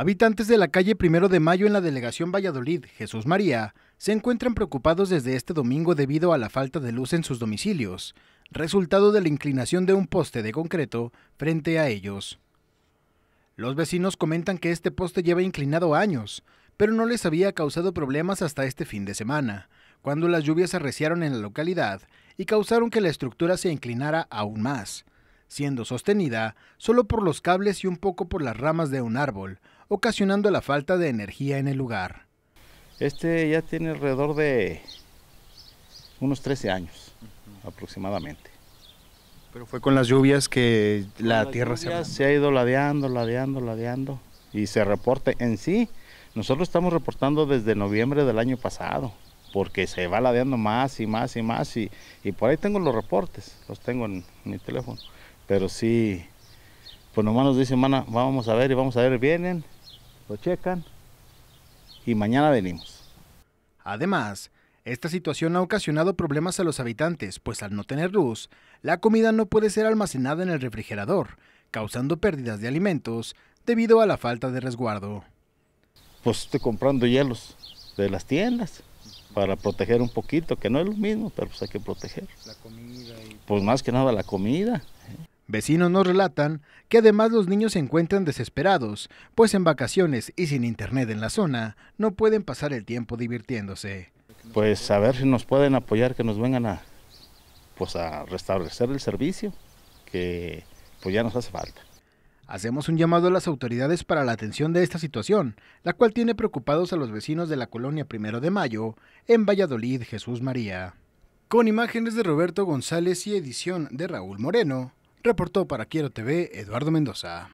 Habitantes de la calle Primero de Mayo en la delegación Valladolid, Jesús María, se encuentran preocupados desde este domingo debido a la falta de luz en sus domicilios, resultado de la inclinación de un poste de concreto frente a ellos. Los vecinos comentan que este poste lleva inclinado años, pero no les había causado problemas hasta este fin de semana, cuando las lluvias arreciaron en la localidad y causaron que la estructura se inclinara aún más, siendo sostenida solo por los cables y un poco por las ramas de un árbol, ocasionando la falta de energía en el lugar. Este ya tiene alrededor de unos 13 años aproximadamente. Pero fue con las lluvias que la tierra se, ha ido ladeando, ladeando, ladeando y se reporte en sí. Nosotros estamos reportando desde noviembre del año pasado, porque se va ladeando más y más y más y, y por ahí tengo los reportes, los tengo en mi teléfono. Pero sí, pues nomás nos dicen, vamos a ver y vamos a ver, vienen, lo checan y mañana venimos. Además, esta situación ha ocasionado problemas a los habitantes, pues al no tener luz, la comida no puede ser almacenada en el refrigerador, causando pérdidas de alimentos debido a la falta de resguardo. Pues estoy comprando hielos de las tiendas para proteger un poquito, que no es lo mismo, pero pues hay que proteger. Pues más que nada la comida. Vecinos nos relatan que además los niños se encuentran desesperados, pues en vacaciones y sin internet en la zona no pueden pasar el tiempo divirtiéndose. Pues a ver si nos pueden apoyar, que nos vengan a, pues a restablecer el servicio, que pues ya nos hace falta. Hacemos un llamado a las autoridades para la atención de esta situación, la cual tiene preocupados a los vecinos de la colonia Primero de Mayo, en Valladolid, Jesús María. Con imágenes de Roberto González y edición de Raúl Moreno, Reportó para Quiero TV Eduardo Mendoza.